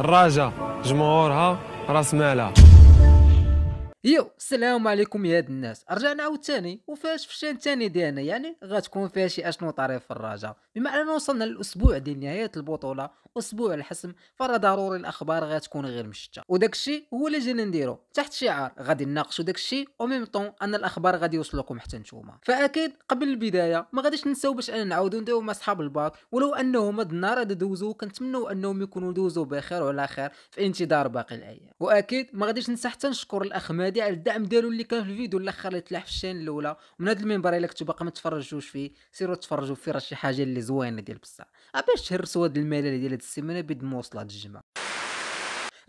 الراجا جمهورها راس مالها يو السلام عليكم يا هاد الناس رجعنا عاوتاني وفاش في الشان الثاني ديالنا يعني غتكون فيها شي اشنو طريف في الرجاء بما اننا وصلنا للاسبوع ديال نهايه البطوله اسبوع الحسم فرا ضروري الاخبار غتكون غير مشتة وداكشي هو اللي جينا نديرو تحت شعار غادي نناقشوا داكشي وميم طون ان الاخبار غادي يوصلوكم حتى نتوما فاكيد قبل البدايه ما غاديش ننساو باش انا نعاودو نديرو مع صحاب الباك ولو انهم هاد النهار دوزو كنتمنوا انهم يكونوا دوزو بخير وعلى خير في انتظار باقي الايام واكيد ما غاديش ننسى حتى نشكر الاخ هذه على الدعم ديالو اللي كان في الفيديو الاخر اللي تلاح في الشين الاولى ومن هذا المنبر الا كنتو باقي ما تفرجوش فيه سيروا تفرجوا فيه راه شي حاجه اللي زوينه ديال بصح باش تهرسوا هذا الملل ديال هاد السيمانه بيد موصله الجمعه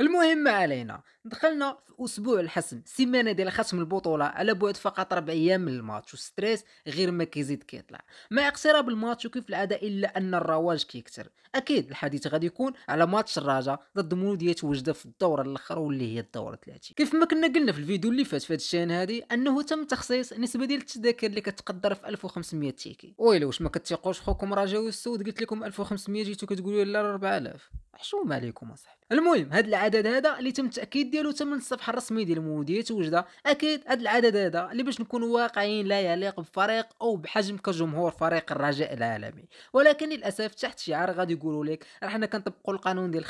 المهم ما علينا دخلنا في اسبوع الحسم سيمانه ديال ختم البطوله على بعد فقط ربع ايام من الماتش والستريس غير ما كيزيد كيطلع مع اقتراب الماتش وكيف العاده الا ان الرواج كيكثر اكيد الحديث غادي يكون على ماتش الرجاء ضد مولوديه وجده في الدوره الاخرى واللي هي الدوره 30 كيف ما كنا قلنا في الفيديو اللي فات في هذا الشان هذه انه تم تخصيص نسبه ديال التذاكر اللي كتقدر في 1500 تيكي ويلي واش ما كتيقوش خوكم رجاوي السود قلت لكم 1500 جيتو كتقولوا لا 4000 حشومه عليكم اصاحبي المهم هذا العدد هذا اللي تم التاكيد ديالو تم من الصفحه الرسميه ديال مولوديه وجده اكيد هذا العدد هذا اللي باش نكونوا واقعيين لا يليق بفريق او بحجم كجمهور فريق الرجاء العالمي ولكن للاسف تحت شعار غادي يقولوا لك راه حنا كنطبقوا القانون ديال 5%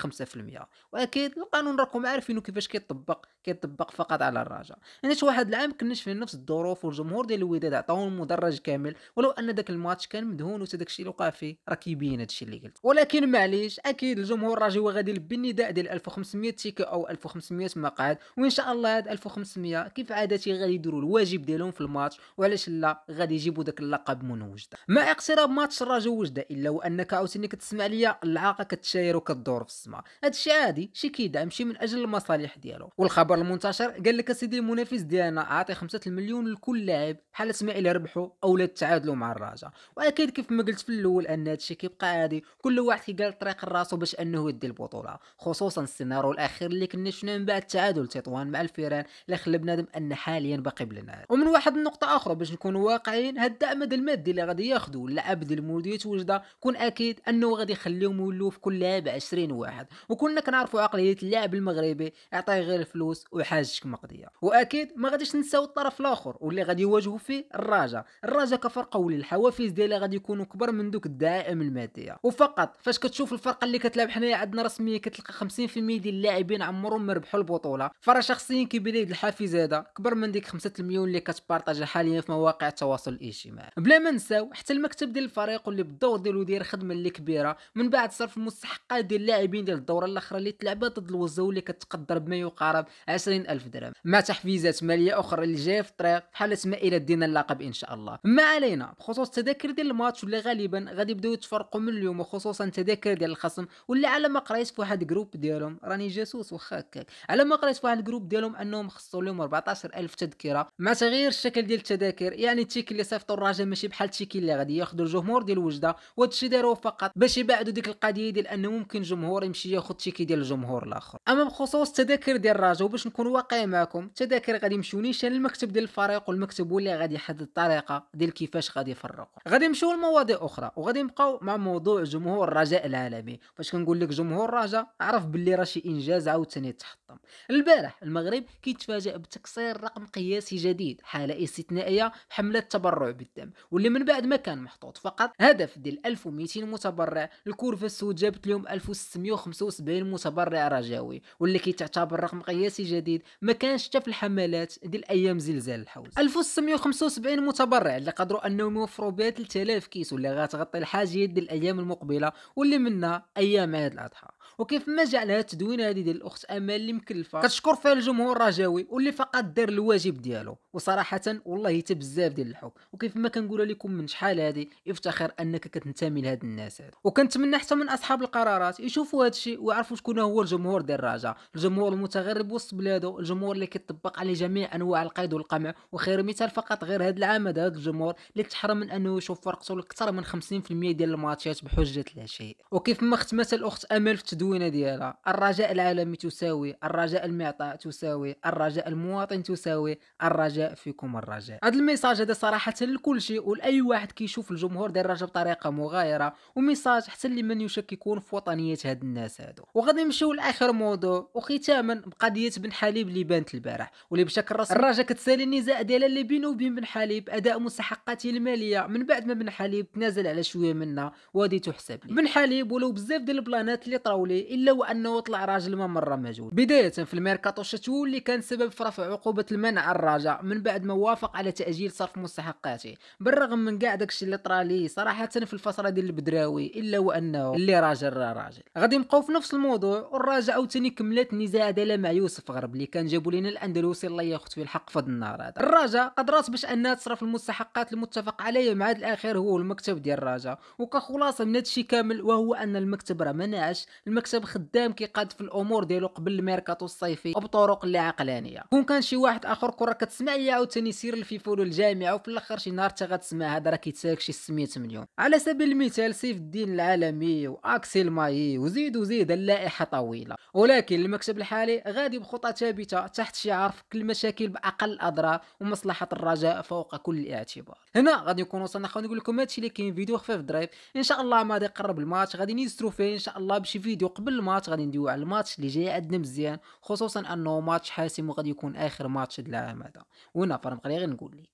واكيد القانون راكم عارفينه كيفاش كيطبق كيطبق فقط على الرجاء يعني شي واحد العام كناش في نفس الظروف والجمهور ديال الوداد عطاو المدرج كامل ولو ان داك الماتش كان مدهون وتا الشيء اللي وقع فيه راه كيبين الشيء اللي قلت ولكن معليش اكيد الجمهور الرجوي غادي يلبي النداء ديال 1500 تيكا او 1500 مقعد وان شاء الله هاد 1500 كيف عادتي غادي يديروا الواجب ديالهم في الماتش وعلاش لا غادي يجيبوا داك اللقب من وجده مع اقتراب ماتش الرجاء وجده الا وانك عاوتاني كتسمع ليا العاقه كتشاير وكدور في السماء هادشي عادي شي كيدعم شي من اجل المصالح ديالو والخبر المنتشر قال لك سيدي المنافس ديالنا عاطي 5 المليون لكل لاعب بحال سمع الى ربحوا او لا تعادلوا مع الرجاء واكيد كيف ما قلت في الاول ان هادشي كيبقى عادي كل واحد كيقال طريق لراسو باش انه يدي البطوله خصوصا خصوصا السيناريو الاخير اللي كنا شفناه من بعد تعادل تطوان مع الفيران اللي خلى بنادم ان حاليا باقي بلا نعال ومن واحد النقطه اخرى باش نكونوا واقعيين هاد الدعم المادي اللي غادي ياخذوا اللاعب ديال المولوديه وجده كون اكيد انه غادي يخليهم يولوا في كل لاعب 20 واحد وكنا كنعرفوا عقليه اللاعب المغربي اعطيه غير الفلوس وحاجتك مقضيه واكيد ما غاديش نساو الطرف الاخر واللي غادي يواجهوا فيه الرجاء الرجاء كفرقه واللي الحوافز ديالها غادي يكونوا كبر من دوك الدعائم الماديه وفقط فاش كتشوف الفرقه اللي كتلعب حنايا عندنا رسميه كتلقى 50% ديال اللاعبين عمرهم ما ربحوا البطوله فراه شخصيا كيبان لي الحافز هذا كبر من ديك 5 مليون اللي كتبارطاجها حاليا في مواقع التواصل الاجتماعي بلا ما نساو حتى المكتب ديال الفريق واللي بالدور ديالو داير خدمه اللي كبيره من بعد صرف المستحقات ديال اللاعبين ديال الدوره الاخرى اللي تلعبها ضد الوزو اللي كتقدر بما يقارب 20000 درهم مع تحفيزات ماليه اخرى اللي جايه في الطريق بحال حاله الى دينا اللقب ان شاء الله ما علينا بخصوص التذاكر ديال الماتش واللي غالبا غادي يبداو يتفرقوا من اليوم وخصوصا التذاكر ديال الخصم واللي على ما قريت في واحد جروب ديالهم راني جاسوس واخا هكاك على ما قريت في واحد الجروب ديالهم انهم خصو لهم 14000 تذكره مع تغيير الشكل ديال التذاكر يعني التيكي اللي صيفطوا الراجا ماشي بحال التيكي اللي غادي ياخذوا الجمهور ديال وجده وهذا الشيء داروه فقط باش يبعدوا ديك القضيه ديال انه ممكن جمهور يمشي ياخذ التيكي ديال الجمهور الاخر اما بخصوص التذاكر ديال الراجا وباش نكون واقعي معكم التذاكر غادي يمشيو نيشان المكتب ديال الفريق والمكتب هو اللي غادي يحدد الطريقه ديال كيفاش غادي يفرقوا غادي يمشيو لمواضيع اخرى وغادي نبقاو مع موضوع جمهور الرجاء العالمي فاش كنقول لك جمهور الرجاء عرف باللي راه شي انجاز عاوتاني تحطم البارح المغرب كيتفاجأ بتكسير رقم قياسي جديد حاله استثنائيه حمله التبرع بالدم واللي من بعد ما كان محطوط فقط هدف ديال 1200 متبرع الكورفه السود جابت اليوم 1675 متبرع رجاوي واللي كيتعتبر رقم قياسي جديد ما كانش حتى في الحملات ديال ايام زلزال الحوز 1675 متبرع اللي قدروا انهم يوفروا بها 3000 كيس واللي غتغطي الحاجيات ديال الايام المقبله واللي منها ايام عيد الاضحى وكيف ما جاء لها التدوين هذه ديال الاخت امل اللي مكلفه كتشكر فيها الجمهور الرجاوي واللي فقط دار الواجب ديالو وصراحه والله حتى بزاف ديال الحب وكيف ما كنقولها لكم من شحال هذه افتخر انك كتنتمي لهاد الناس هذا وكنتمنى حتى من اصحاب القرارات يشوفوا هذا الشيء ويعرفوا شكون هو الجمهور ديال الرجاء الجمهور المتغرب وسط بلاده الجمهور اللي كيطبق على جميع انواع القيد والقمع وخير مثال فقط غير هذا العام هذا الجمهور اللي تحرم من انه يشوف فرقته لاكثر من 50% ديال الماتشات بحجه لا شيء وكيف ما ختمت الاخت امل في التدوين المدونه ديالها الرجاء العالمي تساوي الرجاء المعطاء تساوي الرجاء المواطن تساوي الرجاء فيكم الرجاء هذا الميساج هذا صراحه لكل شيء ولاي واحد كيشوف الجمهور ديال الرجاء بطريقه مغايره وميساج حتى لمن يشككون في وطنيه هاد الناس هادو وغادي نمشيو لاخر موضوع وختاما بقضيه بن حليب اللي بانت البارح واللي بشكل رسمي الرجاء كتسالي النزاع ديالها اللي بينه وبين بن حليب اداء مستحقاته الماليه من بعد ما بن حليب تنازل على شويه منها وهادي تحسب لي بن حليب ولو بزاف ديال البلانات اللي طراو الا وانه طلع راجل ما مره مجهول بدايه في الميركاتو الشتوي اللي كان سبب في رفع عقوبه المنع الرجاء من بعد ما وافق على تاجيل صرف مستحقاته بالرغم من كاع داكشي اللي طرا ليه صراحه في الفتره ديال البدراوي الا وانه اللي راجل راه راجل غادي نبقاو في نفس الموضوع او عاوتاني كملات النزاع ديالها مع يوسف غرب اللي كان جابوا لنا الاندلسي الله ياخذ فيه الحق في هذا النهار هذا الراجا قدرات باش انها تصرف المستحقات المتفق عليها مع الاخير هو المكتب ديال الراجا وكخلاصه من هادشي كامل وهو ان المكتب راه منعش المكتب المكتب خدام كيقاد في الامور ديالو قبل الميركاتو الصيفي وبطرق اللي عقلانيه كون كان شي واحد اخر كره كتسمع ليا عاوتاني سير الفيفولو الجامعه وفي الاخر شي نهار حتى غتسمع هذا راه كيتسالك شي 600 مليون على سبيل المثال سيف الدين العالمي واكسيل ماي وزيد وزيد اللائحه طويله ولكن المكتب الحالي غادي بخطى ثابته تحت شعار في كل مشاكل باقل الاضرار ومصلحه الرجاء فوق كل اعتبار هنا غادي نكون وصلنا خويا نقول لكم هادشي اللي كاين فيديو خفيف درايف ان شاء الله ما غادي يقرب الماتش غادي نيسترو فيه ان شاء الله بشي فيديو قبل الماتش غادي ندويو على الماتش اللي جاي عندنا مزيان خصوصا انه ماتش حاسم وغادي يكون اخر ماتش د العام هذا وهنا فرنقلي غير نقول لك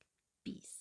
بيس